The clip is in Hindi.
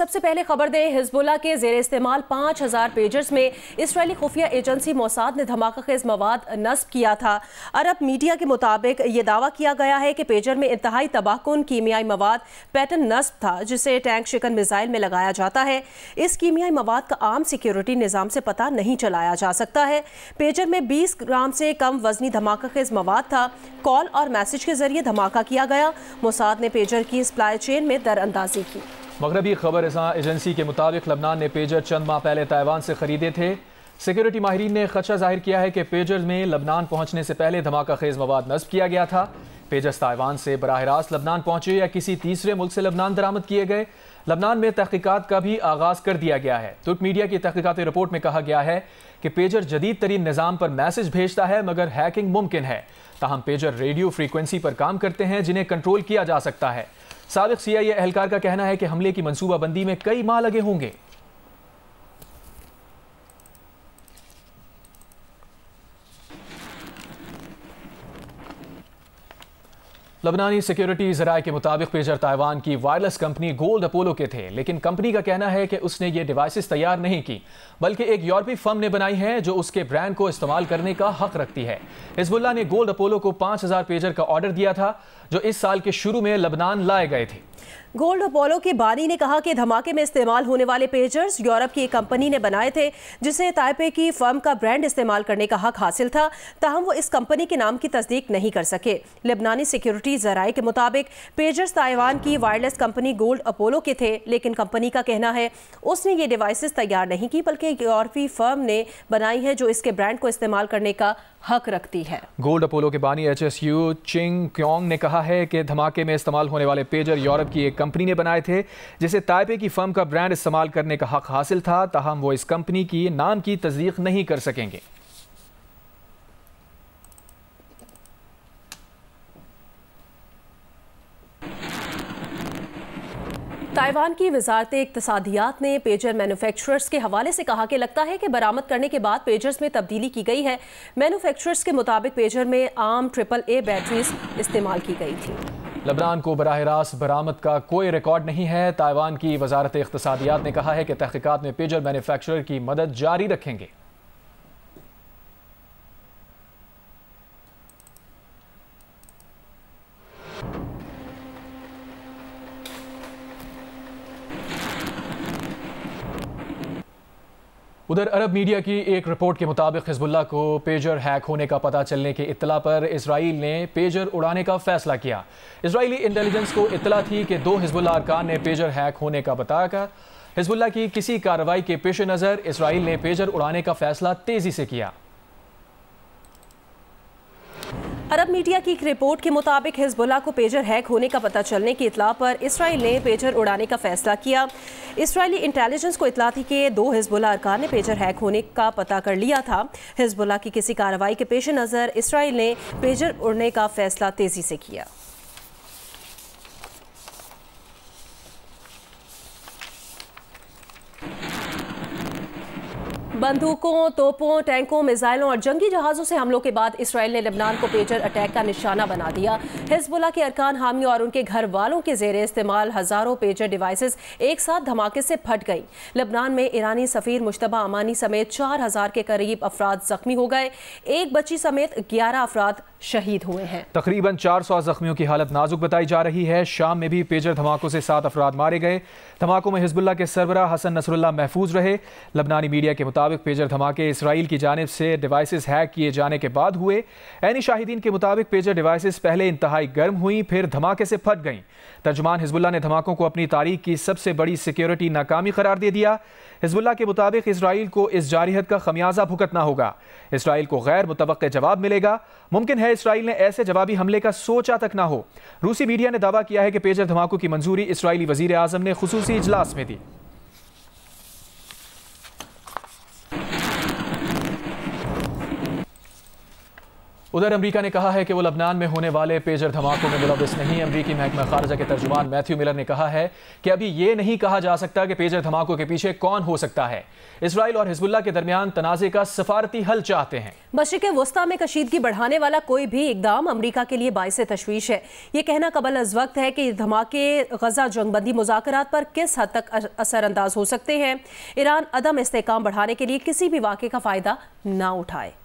सबसे पहले खबर दें हिजबुल्ला के जेर इस्तेमाल पाँच हज़ार पेजर्स में इसराइली खुफिया एजेंसी मोसाद ने धमाका खेज मवाद नस्ब किया था अरब मीडिया के मुताबिक ये दावा किया गया है कि पेजर में इंतहाई तबाहकुन कीमियाई मवाद पैटर्न नस्ब था जिसे टैंक शिकन मिसाइल में लगाया जाता है इस कीमियाई मवाद का आम सिक्योरिटी निज़ाम से पता नहीं चलाया जा सकता है पेजर में बीस ग्राम से कम वजनी धमाका खेज मवाद था कॉल और मैसेज के जरिए धमाका किया गया मोसाद ने पेजर की सप्लाई चेन में दरअंदाजी की मगरबी खबर एजेंसी के मुताबिक लबनान ने पेजर चंद माह पहले ताइवान से खरीदे थे सिक्योरिटी माहरीन ने खदशा जाहिर किया है कि पेजर में लबनान पहुंचने से पहले धमाका खेज मवाद नस्ब किया गया था पेजर्स ताइवान से बरह रास्त लबनान पहुंचे या किसी तीसरे मुल्क से लबनान दरामद किए गए लबनान में तहकीकत का भी आगाज़ कर दिया गया है तुर्क मीडिया की तहकीकती रिपोर्ट में कहा गया है कि पेजर जदीद तरीन निज़ाम पर मैसेज भेजता है मगर हैकिंग मुमकिन है तहम पेजर रेडियो फ्रीक्वेंसी पर काम करते हैं जिन्हें कंट्रोल किया जा सकता है सबक सी आई एहलकार का कहना है कि हमले की मनसूबाबंदी में कई माह लगे होंगे लबनानी सिक्योरिटी जराए के मुताबिक पेजर ताइवान की वायरलेस कंपनी गोल्ड अपोलो के थे लेकिन कंपनी का कहना है कि उसने ये डिवाइसेस तैयार नहीं की बल्कि एक यूरोपी फर्म ने बनाई है जो उसके ब्रांड को इस्तेमाल करने का हक रखती है हिजबुल्ला ने गोल्ड अपोलो को 5000 पेजर का ऑर्डर दिया था जो इस साल के शुरू में लबनान लाए गए थे गोल्ड अपोलो के बानी ने कहा कि धमाके में इस्तेमाल होने वाले पेजर्स यूरोप की एक कंपनी ने बनाए थे जिसे तायपे की फर्म का ब्रांड इस्तेमाल करने का हक हासिल था ताहम वो इस कंपनी के नाम की तस्दीक नहीं कर सके लेबनानी सिक्योरिटी जराए के मुताबिक पेजर्स ताइवान की वायरलेस कंपनी गोल्ड अपोलो के थे लेकिन कंपनी का कहना है उसने ये डिवाइस तैयार नहीं की बल्कि यूरोपी फर्म ने बनाई है जो इसके ब्रांड को इस्तेमाल करने का हक रखती है गोल्ड अपोलो के बानी H S U Ching Kuang ने कहा है कि धमाके में इस्तेमाल होने वाले पेजर यूरोप की एक कंपनी ने बनाए थे जिसे ताइपे की फर्म का ब्रांड इस्तेमाल करने का हक हासिल था ताहम वो इस कंपनी की नाम की तस्दीक नहीं कर सकेंगे ताइवान की वजारत इकतसादियात ने पेजर मैन्युफैक्चरर्स के हवाले से कहा कि लगता है कि बरामद करने के बाद पेजर्स में तब्दीली की गई है मैन्युफैक्चरर्स के मुताबिक पेजर में आम ट्रिपल ए बैटरीज इस्तेमाल की गई थी लबनान को बरह रास्त बरामद का कोई रिकॉर्ड नहीं है ताइवान की वजारत इकतसादियात ने कहा है कि तहकीकत में पेजर मैन्युफैक्चरर की मदद जारी रखेंगे उधर अरब मीडिया की एक रिपोर्ट के मुताबिक हिजबुल्ला को पेजर हैक होने का पता चलने की इतला पर इसराइल ने पेजर उड़ाने का फैसला किया इसराइली इंटेलिजेंस को इतला थी कि दो हिजबुल्ला अरकान ने पेजर हैक होने का बताया हिजबुल्ला की किसी कार्रवाई के पेश नज़र इसराइल ने पेजर उड़ाने का फैसला तेज़ी से किया अरब मीडिया की एक रिपोर्ट के मुताबिक हिजबुल्ला को पेजर हैक होने का पता चलने की इतला पर इसराइल ने पेजर उड़ाने का फैसला किया इसराइली इंटेलिजेंस को इतला थी कि दो हिजबुल्ला अरकान ने पेजर हैक होने का पता कर लिया था हिजबुल्ला की किसी कार्रवाई के पेश नज़र इसराइल ने पेजर उड़ने का फैसला तेज़ी से किया बंदूकों तोपों टैंकों मिसाइलों और जंगी जहाज़ों से हमलों के बाद इसराइल ने लेबनान को पेजर अटैक का निशाना बना दिया हिजबुल्ला के अरकान हामियों और उनके घर वालों के जेर इस्तेमाल हज़ारों पेजर डिवाइसेस एक साथ धमाके से फट गई लेबनान में ईरानी सफ़ीर मुशतबा अमानी समेत चार हज़ार के करीब अफराद ज़ख्मी हो गए एक बच्ची समेत ग्यारह अफराद शहीद हुए हैं तकरीबन 400 जख्मियों की हालत नाजुक बताई जा रही है शाम में भी पेजर धमाकों से सात अफराद मारे गए धमाकों में हिजबुल्ला के सरबरा हसन नसरुल्ला महफूज रहे लबनानी मीडिया के मुताबिक पेजर धमाके इसराइल की जानब से डिवाइसेस हैक किए जाने के बाद हुए ऐनी शाहिदीन के मुताबिक पेजर डिवाइसेस पहले इंतहाई गर्म हुई फिर धमाके से फट गईं तर्जमान हिजबुल्ला ने धमाकों को अपनी तारीख की सबसे बड़ी सिक्योरिटी नाकामी करार दे दिया हिजबुल्ला के मुताबिक इसराइल को इस जारहत का खमियाजा भुगतना होगा इसराइल को गैर मुतव जवाब मिलेगा मुमकिन है है इसराइल ने ऐसे जवाबी हमले का सोचा तक ना हो रूसी मीडिया ने दावा किया है कि पेजर धमाकों की मंजूरी इसराइली वजीर आजम ने खसूसी इजलास में दी उधर अमरीका ने कहा है कि वो लबनान में होने वाले पेजर धमाकों में मुलविस नहीं अमरीकी महकमा खारजा के तर्जुमान मैथ्यू मिलर ने कहा है कि अभी ये नहीं कहा जा सकता कि पेजर धमाकों के पीछे कौन हो सकता है इसराइल और हिजबुल्ला के दरमियान तनाजे का सफारती हल चाहते हैं मशरक वस्ता में कशीदगी बढ़ाने वाला कोई भी इकदाम अमरीका के लिए बायस तशवीश है ये कहना कबल अज वक्त है कि धमाके गजा जंगबंदी मुजाकर पर किस हद तक असरअंदाज हो सकते हैं ईरान अदम इसकाम बढ़ाने के लिए किसी भी वाक़े का फ़ायदा ना उठाए